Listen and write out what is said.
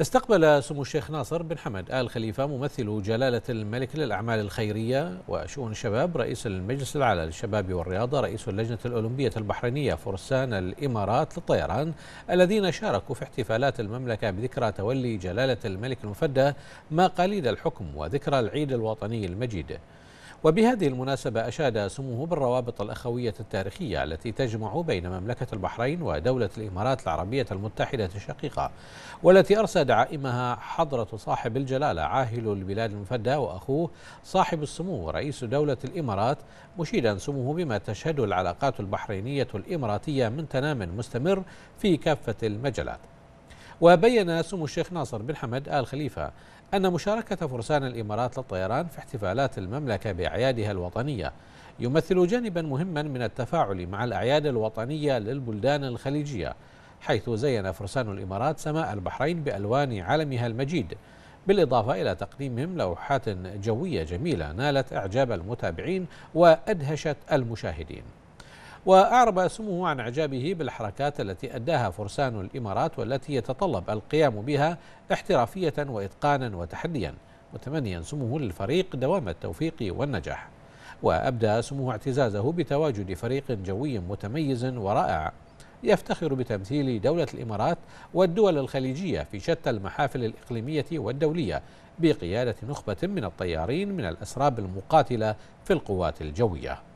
استقبل سمو الشيخ ناصر بن حمد آل خليفة ممثل جلالة الملك للأعمال الخيرية وشؤون الشباب رئيس المجلس العالى للشباب والرياضة رئيس اللجنة الأولمبية البحرينية فرسان الإمارات للطيران الذين شاركوا في احتفالات المملكة بذكرى تولي جلالة الملك المفدى ما قليل الحكم وذكرى العيد الوطني المجيد وبهذه المناسبة أشاد سموه بالروابط الأخوية التاريخية التي تجمع بين مملكة البحرين ودولة الإمارات العربية المتحدة الشقيقة والتي أرسى دعائمها حضرة صاحب الجلالة عاهل البلاد المفدى وأخوه صاحب السمو رئيس دولة الإمارات مشيدا سموه بما تشهده العلاقات البحرينية الإماراتية من تنام مستمر في كافة المجالات وبين سمو الشيخ ناصر بن حمد آل خليفة أن مشاركة فرسان الإمارات للطيران في احتفالات المملكة بأعيادها الوطنية يمثل جانبا مهما من التفاعل مع الأعياد الوطنية للبلدان الخليجية حيث زين فرسان الإمارات سماء البحرين بألوان علمها المجيد بالإضافة إلى تقديمهم لوحات جوية جميلة نالت إعجاب المتابعين وأدهشت المشاهدين وأعرب سموه عن إعجابه بالحركات التي أداها فرسان الإمارات والتي يتطلب القيام بها احترافية وإتقانا وتحديا متمنيا سموه للفريق دوام التوفيق والنجاح وأبدى سموه اعتزازه بتواجد فريق جوي متميز ورائع يفتخر بتمثيل دولة الإمارات والدول الخليجية في شتى المحافل الإقليمية والدولية بقيادة نخبة من الطيارين من الأسراب المقاتلة في القوات الجوية